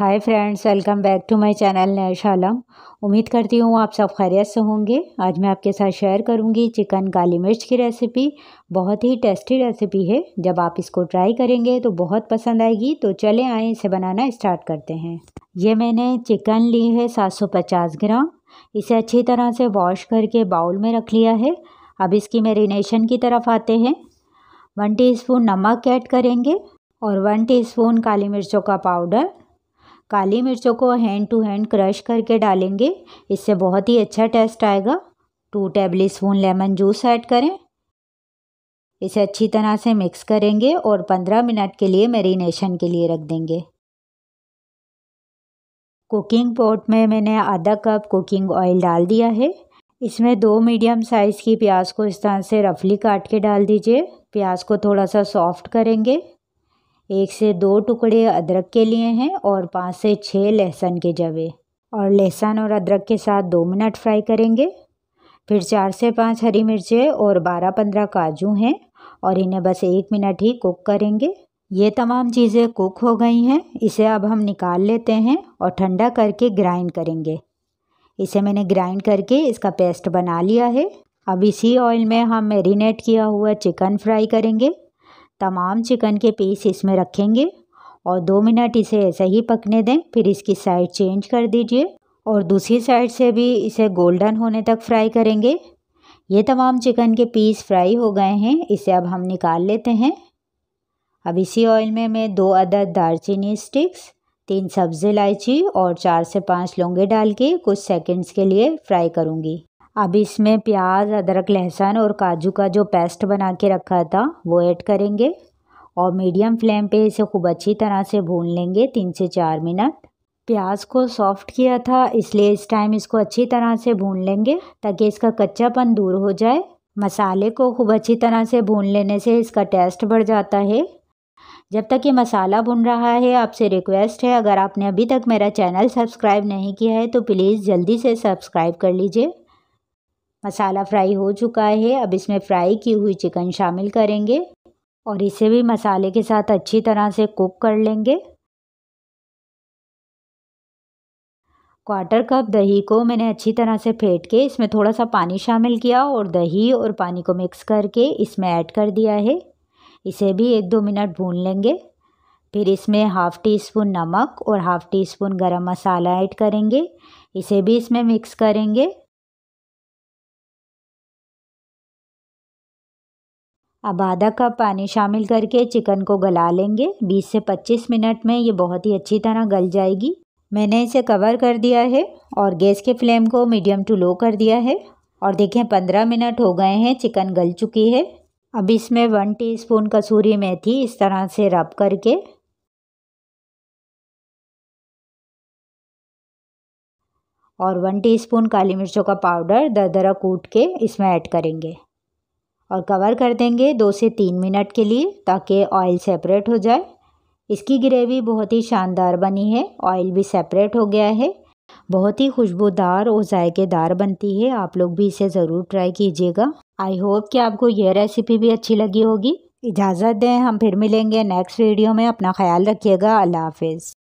hi friends welcome back to my channel Naish Alam उम्मीद करती हूँ आप सब खैरियत से होंगे आज मैं आपके साथ शेयर करूँगी चिकन काली मिर्च की रेसिपी बहुत ही टेस्टी रेसिपी है जब आप इसको ट्राई करेंगे तो बहुत पसंद आएगी तो चले आए इसे बनाना स्टार्ट करते हैं ये मैंने चिकन ली है सात ग्राम इसे अच्छी तरह से वॉश करके बाउल में रख लिया है अब इसकी मेरीनेशन की तरफ आते हैं वन टी नमक ऐड करेंगे और वन टी काली मिर्चों का पाउडर काली मिर्चों को हैंड टू हैंड क्रश करके डालेंगे इससे बहुत ही अच्छा टेस्ट आएगा two tablespoon lemon juice add करें इसे अच्छी तरह से मिक्स करेंगे और पंद्रह मिनट के लिए मेरीनेशन के लिए रख देंगे कुकिंग पॉट में मैंने आधा कप कुकिंग ऑयल डाल दिया है इसमें दो मीडियम साइज़ की प्याज को इस तरह से रफली काट के डाल दीजिए प्याज को थोड़ा सा सॉफ्ट करेंगे एक से दो टुकड़े अदरक के लिए हैं और पाँच से छः लहसुन के जवे और लहसुन और अदरक के साथ दो मिनट फ्राई करेंगे फिर चार से पाँच हरी मिर्चें और बारह पंद्रह काजू हैं और इन्हें बस एक मिनट ही कुक करेंगे ये तमाम चीज़ें कुक हो गई हैं इसे अब हम निकाल लेते हैं और ठंडा करके ग्राइंड करेंगे इसे मैंने ग्राइंड करके इसका पेस्ट बना लिया है अब इसी ऑयल में हम मेरीनेट किया हुआ चिकन फ्राई करेंगे तमाम चिकन के पीस इसमें रखेंगे और दो मिनट इसे ऐसे ही पकने दें फिर इसकी साइड चेंज कर दीजिए और दूसरी साइड से भी इसे गोल्डन होने तक फ्राई करेंगे ये तमाम चिकन के पीस फ्राई हो गए हैं इसे अब हम निकाल लेते हैं अब इसी ऑयल में मैं दो अदद दालचीनी स्टिक्स तीन सब्जी इलायची और चार से पांच लौंगे डाल के कुछ सेकंड्स के लिए फ्राई करूँगी अब इसमें प्याज अदरक लहसुन और काजू का जो पेस्ट बना के रखा था वो ऐड करेंगे और मीडियम फ्लेम पे इसे खूब अच्छी तरह से भून लेंगे तीन से चार मिनट प्याज को सॉफ्ट किया था इसलिए इस टाइम इसको अच्छी तरह से भून लेंगे ताकि इसका कच्चापन दूर हो जाए मसाले को खूब अच्छी तरह से भून लेने से इसका टेस्ट बढ़ जाता है जब तक ये मसाला भुन रहा है आपसे रिक्वेस्ट है अगर आपने अभी तक मेरा चैनल सब्सक्राइब नहीं किया है तो प्लीज़ जल्दी से सब्सक्राइब कर लीजिए मसाला फ्राई हो चुका है अब इसमें फ्राई की हुई चिकन शामिल करेंगे और इसे भी मसाले के साथ अच्छी तरह से कुक कर लेंगे क्वार्टर कप दही को मैंने अच्छी तरह से फेंट के इसमें थोड़ा सा पानी शामिल किया और दही और पानी को मिक्स करके इसमें ऐड कर दिया है इसे भी एक दो मिनट भून लेंगे फिर इसमें हाफ़ टी स्पून नमक और हाफ़ टी स्पून गरम मसाला ऐड करेंगे इसे भी इसमें मिक्स करेंगे अब आधा कप पानी शामिल करके चिकन को गला लेंगे 20 से 25 मिनट में ये बहुत ही अच्छी तरह गल जाएगी मैंने इसे कवर कर दिया है और गैस के फ्लेम को मीडियम टू लो कर दिया है और देखें 15 मिनट हो गए हैं चिकन गल चुकी है अब इसमें वन टीस्पून कसूरी मेथी इस तरह से रब करके और वन टीस्पून काली मिर्चों का पाउडर दरदरा कूट के इसमें ऐड करेंगे और कवर कर देंगे दो से तीन मिनट के लिए ताकि ऑयल सेपरेट हो जाए इसकी ग्रेवी बहुत ही शानदार बनी है ऑयल भी सेपरेट हो गया है बहुत ही खुशबूदार और ज़ायकेदार बनती है आप लोग भी इसे ज़रूर ट्राई कीजिएगा आई होप कि आपको यह रेसिपी भी अच्छी लगी होगी इजाज़त दें हम फिर मिलेंगे नेक्स्ट वीडियो में अपना ख्याल रखिएगा अल्लाह हाफिज़